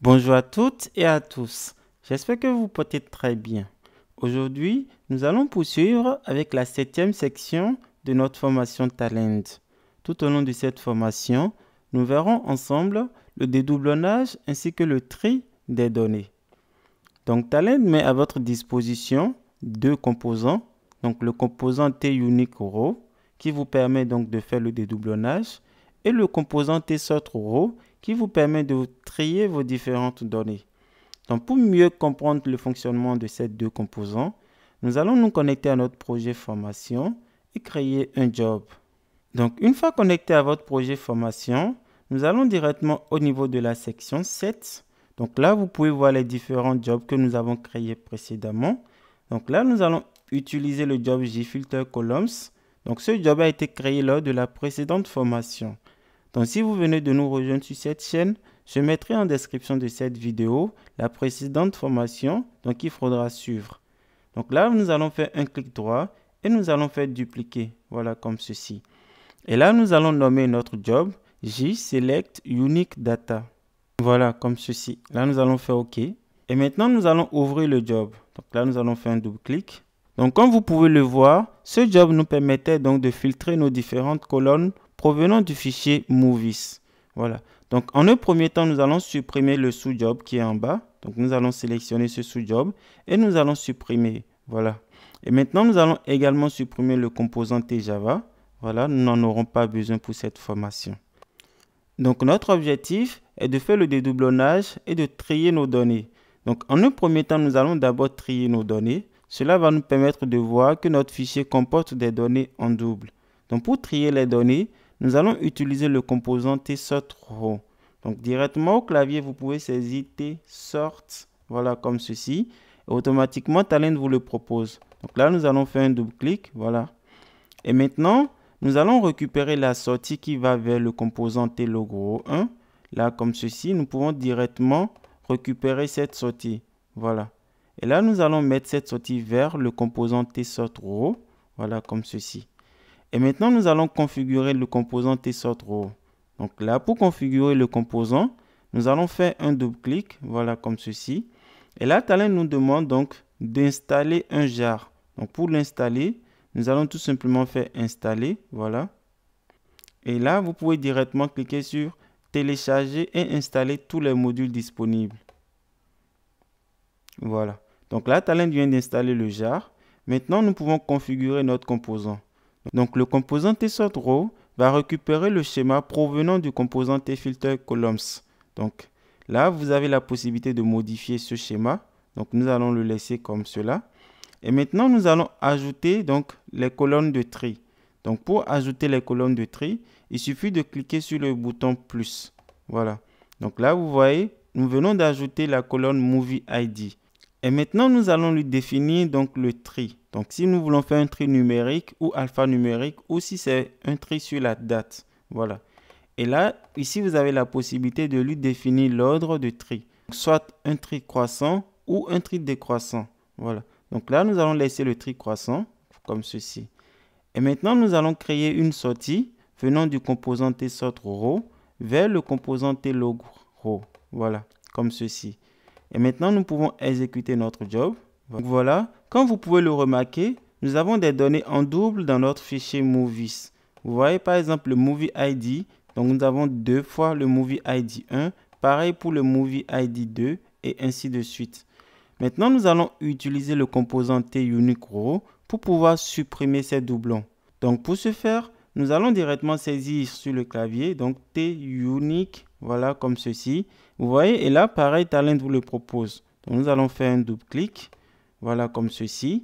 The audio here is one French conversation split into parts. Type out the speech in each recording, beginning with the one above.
Bonjour à toutes et à tous. J'espère que vous portez très bien. Aujourd'hui, nous allons poursuivre avec la septième section de notre formation Talent. Tout au long de cette formation, nous verrons ensemble le dédoublonnage ainsi que le tri des données. Donc Talend met à votre disposition deux composants. Donc le composant T unique qui vous permet donc de faire le dédoublonnage et le composant T sort qui vous permet de trier vos différentes données. Donc pour mieux comprendre le fonctionnement de ces deux composants, nous allons nous connecter à notre projet formation et créer un job. Donc une fois connecté à votre projet formation, nous allons directement au niveau de la section 7. Donc là, vous pouvez voir les différents jobs que nous avons créés précédemment. Donc là, nous allons utiliser le job JfilterColumns. Columns. Donc ce job a été créé lors de la précédente formation. Donc si vous venez de nous rejoindre sur cette chaîne, je mettrai en description de cette vidéo la précédente formation donc il faudra suivre. Donc là, nous allons faire un clic droit et nous allons faire dupliquer. Voilà comme ceci. Et là, nous allons nommer notre job J select unique data. Voilà comme ceci. Là, nous allons faire OK. Et maintenant, nous allons ouvrir le job. Donc là, nous allons faire un double clic. Donc comme vous pouvez le voir, ce job nous permettait donc de filtrer nos différentes colonnes provenant du fichier movies. Voilà. Donc, en un premier temps, nous allons supprimer le sous-job qui est en bas. Donc, nous allons sélectionner ce sous-job et nous allons supprimer. Voilà. Et maintenant, nous allons également supprimer le composant Java. Voilà, nous n'en aurons pas besoin pour cette formation. Donc, notre objectif est de faire le dédoublonnage et de trier nos données. Donc, en un premier temps, nous allons d'abord trier nos données. Cela va nous permettre de voir que notre fichier comporte des données en double. Donc, pour trier les données, nous allons utiliser le composant T sort row. Donc directement au clavier, vous pouvez saisir T sort, voilà comme ceci. Et automatiquement, Talent vous le propose. Donc là, nous allons faire un double clic, voilà. Et maintenant, nous allons récupérer la sortie qui va vers le composant T logo 1. Là, comme ceci, nous pouvons directement récupérer cette sortie. Voilà. Et là, nous allons mettre cette sortie vers le composant T sort Voilà, comme ceci. Et maintenant, nous allons configurer le composant tsortro. Donc là, pour configurer le composant, nous allons faire un double clic, voilà comme ceci. Et là, Talent nous demande donc d'installer un jar. Donc pour l'installer, nous allons tout simplement faire installer, voilà. Et là, vous pouvez directement cliquer sur télécharger et installer tous les modules disponibles. Voilà. Donc là, Talent vient d'installer le jar. Maintenant, nous pouvons configurer notre composant. Donc le composant TSort_Row va récupérer le schéma provenant du composant columns. Donc là, vous avez la possibilité de modifier ce schéma. Donc nous allons le laisser comme cela. Et maintenant, nous allons ajouter donc les colonnes de tri. Donc pour ajouter les colonnes de tri, il suffit de cliquer sur le bouton plus. Voilà. Donc là, vous voyez, nous venons d'ajouter la colonne Movie ID. Et maintenant, nous allons lui définir donc le tri. Donc, si nous voulons faire un tri numérique ou alphanumérique ou si c'est un tri sur la date. Voilà. Et là, ici, vous avez la possibilité de lui définir l'ordre de tri. soit un tri croissant ou un tri décroissant. Voilà. Donc là, nous allons laisser le tri croissant comme ceci. Et maintenant, nous allons créer une sortie venant du composant T sort row vers le composant T log row. Voilà, comme ceci. Et maintenant, nous pouvons exécuter notre job. Donc voilà, comme vous pouvez le remarquer, nous avons des données en double dans notre fichier Movies. Vous voyez par exemple le Movie ID. Donc nous avons deux fois le Movie ID 1. Pareil pour le Movie ID 2 et ainsi de suite. Maintenant, nous allons utiliser le composant T unique row pour pouvoir supprimer ces doublons. Donc pour ce faire, nous allons directement saisir sur le clavier, donc T unique, voilà comme ceci. Vous voyez, et là, pareil, Talent vous le propose. nous allons faire un double clic, voilà comme ceci.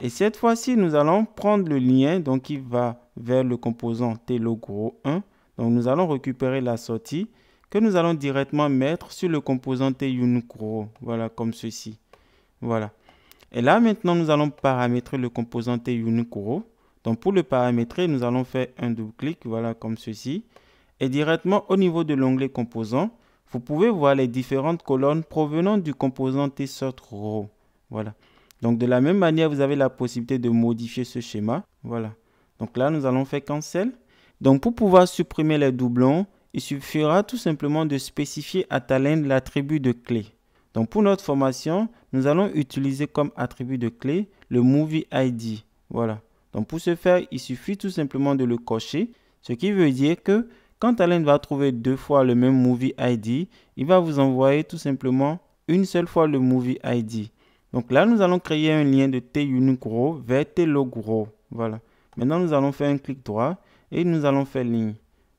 Et cette fois-ci, nous allons prendre le lien donc il va vers le composant T logo 1. Donc nous allons récupérer la sortie que nous allons directement mettre sur le composant T voilà comme ceci. Voilà. Et là maintenant, nous allons paramétrer le composant T donc pour le paramétrer, nous allons faire un double clic, voilà comme ceci. Et directement au niveau de l'onglet composants, vous pouvez voir les différentes colonnes provenant du composant T-Sort Voilà. Donc de la même manière, vous avez la possibilité de modifier ce schéma. Voilà. Donc là, nous allons faire cancel. Donc pour pouvoir supprimer les doublons, il suffira tout simplement de spécifier à Talend l'attribut de clé. Donc pour notre formation, nous allons utiliser comme attribut de clé le Movie ID. Voilà. Donc pour ce faire, il suffit tout simplement de le cocher, ce qui veut dire que quand Alain va trouver deux fois le même Movie ID, il va vous envoyer tout simplement une seule fois le Movie ID. Donc là, nous allons créer un lien de t vers t Voilà. Maintenant, nous allons faire un clic droit et nous allons faire ligne.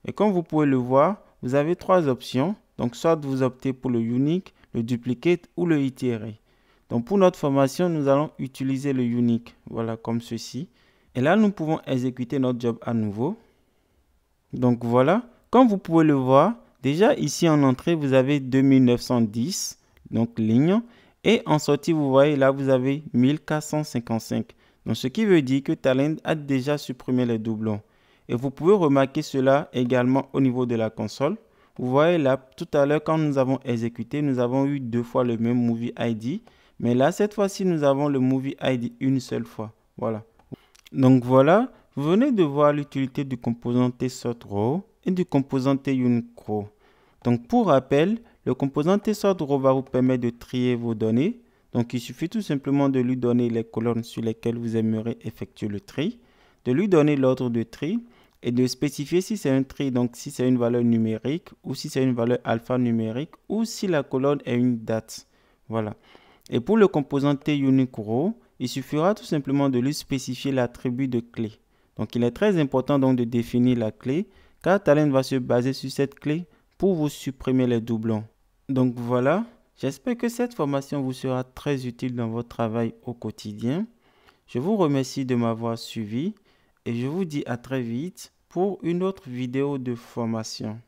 Et comme vous pouvez le voir, vous avez trois options. Donc, soit vous optez pour le unique, le duplicate ou le itéré. Donc, pour notre formation, nous allons utiliser le unique. Voilà, comme ceci. Et là, nous pouvons exécuter notre job à nouveau. Donc voilà, comme vous pouvez le voir, déjà ici en entrée, vous avez 2910, donc ligne. Et en sortie, vous voyez là, vous avez 1455. Donc ce qui veut dire que Talend a déjà supprimé les doublons. Et vous pouvez remarquer cela également au niveau de la console. Vous voyez là, tout à l'heure, quand nous avons exécuté, nous avons eu deux fois le même Movie ID. Mais là, cette fois-ci, nous avons le Movie ID une seule fois. Voilà. Donc voilà, vous venez de voir l'utilité du composant TSOtro et du composant tUniqueRow. Donc pour rappel, le composant tSortRow va vous permettre de trier vos données. Donc il suffit tout simplement de lui donner les colonnes sur lesquelles vous aimeriez effectuer le tri, de lui donner l'ordre de tri et de spécifier si c'est un tri, donc si c'est une valeur numérique ou si c'est une valeur alphanumérique ou si la colonne est une date. Voilà. Et pour le composant tUniqueRow, il suffira tout simplement de lui spécifier l'attribut de clé. Donc il est très important donc de définir la clé car Talend va se baser sur cette clé pour vous supprimer les doublons. Donc voilà, j'espère que cette formation vous sera très utile dans votre travail au quotidien. Je vous remercie de m'avoir suivi et je vous dis à très vite pour une autre vidéo de formation.